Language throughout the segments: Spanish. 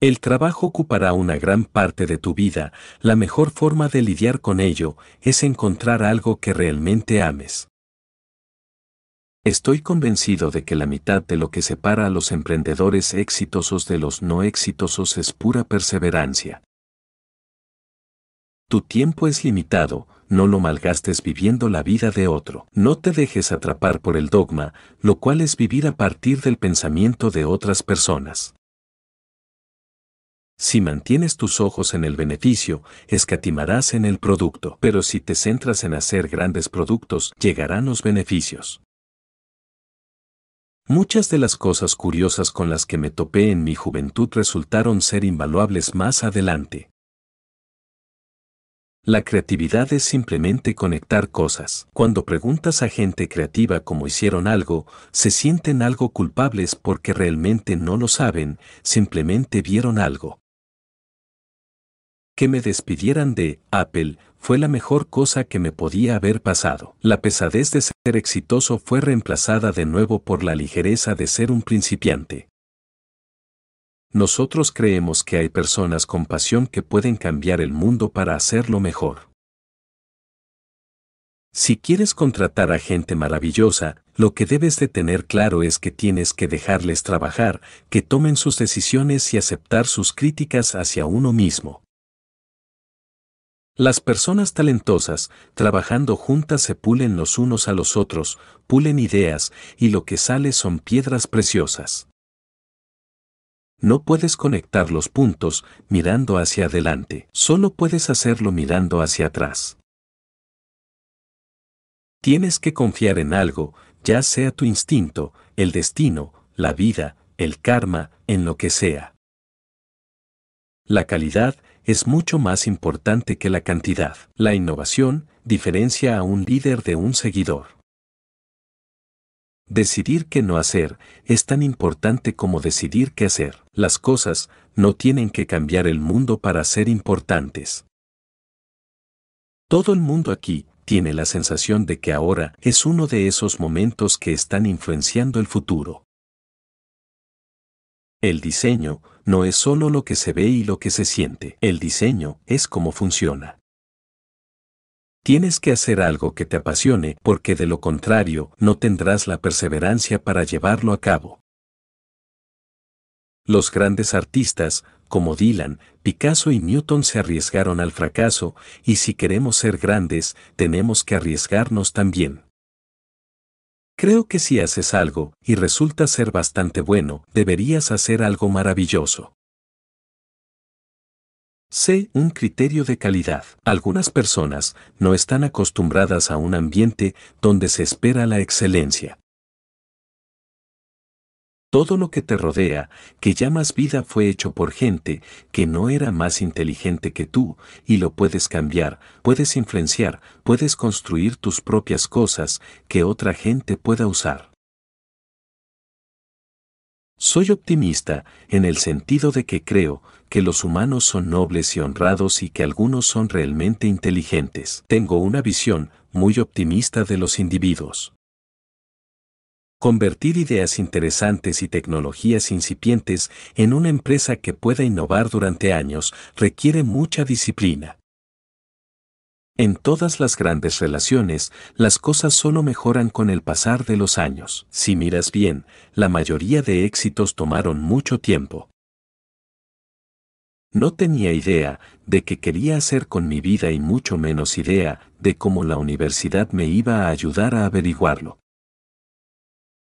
El trabajo ocupará una gran parte de tu vida, la mejor forma de lidiar con ello es encontrar algo que realmente ames. Estoy convencido de que la mitad de lo que separa a los emprendedores exitosos de los no exitosos es pura perseverancia. Tu tiempo es limitado, no lo malgastes viviendo la vida de otro. No te dejes atrapar por el dogma, lo cual es vivir a partir del pensamiento de otras personas. Si mantienes tus ojos en el beneficio, escatimarás en el producto, pero si te centras en hacer grandes productos, llegarán los beneficios. Muchas de las cosas curiosas con las que me topé en mi juventud resultaron ser invaluables más adelante. La creatividad es simplemente conectar cosas. Cuando preguntas a gente creativa cómo hicieron algo, se sienten algo culpables porque realmente no lo saben, simplemente vieron algo. Que me despidieran de Apple fue la mejor cosa que me podía haber pasado. La pesadez de ser exitoso fue reemplazada de nuevo por la ligereza de ser un principiante. Nosotros creemos que hay personas con pasión que pueden cambiar el mundo para hacerlo mejor. Si quieres contratar a gente maravillosa, lo que debes de tener claro es que tienes que dejarles trabajar, que tomen sus decisiones y aceptar sus críticas hacia uno mismo. Las personas talentosas, trabajando juntas, se pulen los unos a los otros, pulen ideas, y lo que sale son piedras preciosas. No puedes conectar los puntos mirando hacia adelante, solo puedes hacerlo mirando hacia atrás. Tienes que confiar en algo, ya sea tu instinto, el destino, la vida, el karma, en lo que sea. La calidad es mucho más importante que la cantidad. La innovación diferencia a un líder de un seguidor. Decidir qué no hacer es tan importante como decidir qué hacer. Las cosas no tienen que cambiar el mundo para ser importantes. Todo el mundo aquí tiene la sensación de que ahora es uno de esos momentos que están influenciando el futuro. El diseño no es solo lo que se ve y lo que se siente, el diseño es cómo funciona. Tienes que hacer algo que te apasione porque de lo contrario no tendrás la perseverancia para llevarlo a cabo. Los grandes artistas, como Dylan, Picasso y Newton, se arriesgaron al fracaso, y si queremos ser grandes, tenemos que arriesgarnos también. Creo que si haces algo y resulta ser bastante bueno, deberías hacer algo maravilloso. Sé Un criterio de calidad. Algunas personas no están acostumbradas a un ambiente donde se espera la excelencia. Todo lo que te rodea, que llamas vida, fue hecho por gente que no era más inteligente que tú, y lo puedes cambiar, puedes influenciar, puedes construir tus propias cosas que otra gente pueda usar. Soy optimista en el sentido de que creo que los humanos son nobles y honrados y que algunos son realmente inteligentes. Tengo una visión muy optimista de los individuos. Convertir ideas interesantes y tecnologías incipientes en una empresa que pueda innovar durante años requiere mucha disciplina. En todas las grandes relaciones, las cosas solo mejoran con el pasar de los años. Si miras bien, la mayoría de éxitos tomaron mucho tiempo. No tenía idea de qué quería hacer con mi vida y mucho menos idea de cómo la universidad me iba a ayudar a averiguarlo.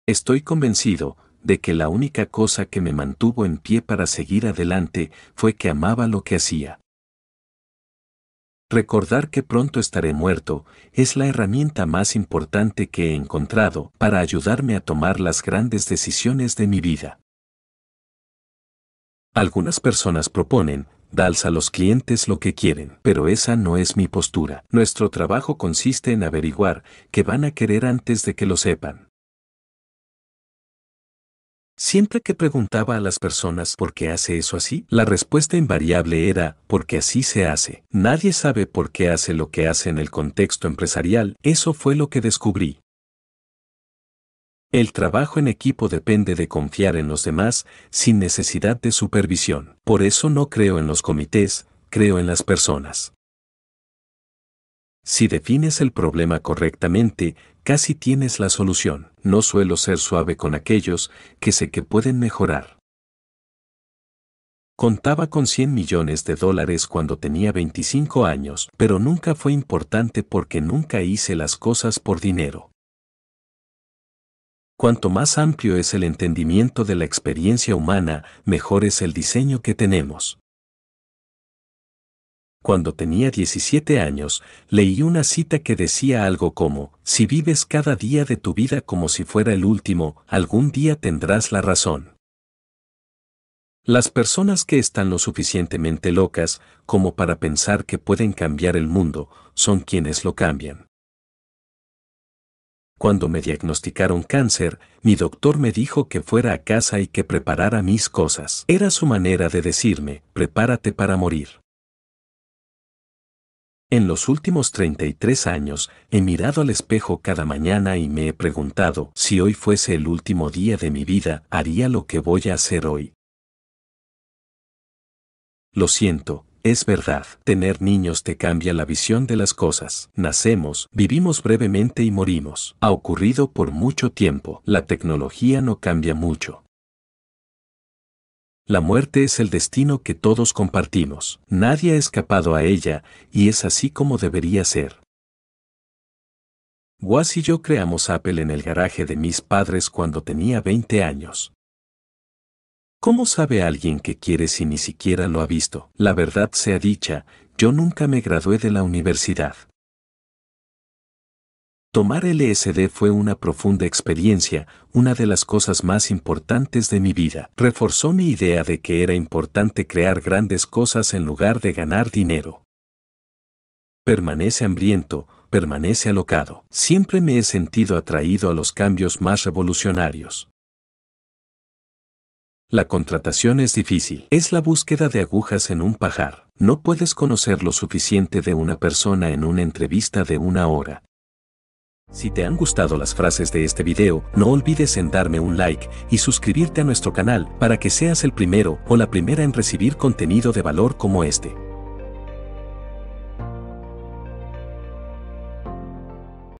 Estoy convencido de que la única cosa que me mantuvo en pie para seguir adelante fue que amaba lo que hacía. Recordar que pronto estaré muerto es la herramienta más importante que he encontrado para ayudarme a tomar las grandes decisiones de mi vida. Algunas personas proponen, dals a los clientes lo que quieren, pero esa no es mi postura. Nuestro trabajo consiste en averiguar qué van a querer antes de que lo sepan. Siempre que preguntaba a las personas por qué hace eso así, la respuesta invariable era, porque así se hace. Nadie sabe por qué hace lo que hace en el contexto empresarial, eso fue lo que descubrí. El trabajo en equipo depende de confiar en los demás sin necesidad de supervisión. Por eso no creo en los comités, creo en las personas. Si defines el problema correctamente, Casi tienes la solución. No suelo ser suave con aquellos que sé que pueden mejorar. Contaba con 100 millones de dólares cuando tenía 25 años, pero nunca fue importante porque nunca hice las cosas por dinero. Cuanto más amplio es el entendimiento de la experiencia humana, mejor es el diseño que tenemos. Cuando tenía 17 años, leí una cita que decía algo como, si vives cada día de tu vida como si fuera el último, algún día tendrás la razón. Las personas que están lo suficientemente locas como para pensar que pueden cambiar el mundo son quienes lo cambian. Cuando me diagnosticaron cáncer, mi doctor me dijo que fuera a casa y que preparara mis cosas. Era su manera de decirme, prepárate para morir. En los últimos 33 años he mirado al espejo cada mañana y me he preguntado, si hoy fuese el último día de mi vida, haría lo que voy a hacer hoy. Lo siento, es verdad, tener niños te cambia la visión de las cosas. Nacemos, vivimos brevemente y morimos. Ha ocurrido por mucho tiempo. La tecnología no cambia mucho. La muerte es el destino que todos compartimos. Nadie ha escapado a ella, y es así como debería ser. Was y yo creamos Apple en el garaje de mis padres cuando tenía 20 años. ¿Cómo sabe alguien que quiere si ni siquiera lo ha visto? La verdad sea dicha, yo nunca me gradué de la universidad. Tomar LSD fue una profunda experiencia, una de las cosas más importantes de mi vida. Reforzó mi idea de que era importante crear grandes cosas en lugar de ganar dinero. Permanece hambriento, permanece alocado. Siempre me he sentido atraído a los cambios más revolucionarios. La contratación es difícil. Es la búsqueda de agujas en un pajar. No puedes conocer lo suficiente de una persona en una entrevista de una hora, si te han gustado las frases de este video, no olvides en darme un like y suscribirte a nuestro canal para que seas el primero o la primera en recibir contenido de valor como este.